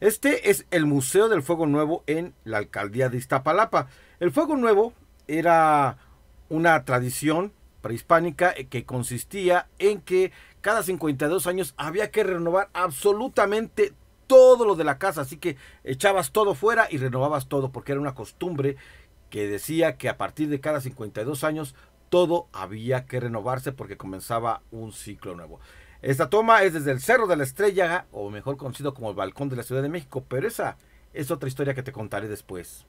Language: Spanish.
Este es el Museo del Fuego Nuevo en la alcaldía de Iztapalapa. El Fuego Nuevo era una tradición prehispánica que consistía en que cada 52 años había que renovar absolutamente todo lo de la casa, así que echabas todo fuera y renovabas todo, porque era una costumbre que decía que a partir de cada 52 años todo había que renovarse porque comenzaba un ciclo nuevo. Esta toma es desde el Cerro de la Estrella, o mejor conocido como el Balcón de la Ciudad de México, pero esa es otra historia que te contaré después.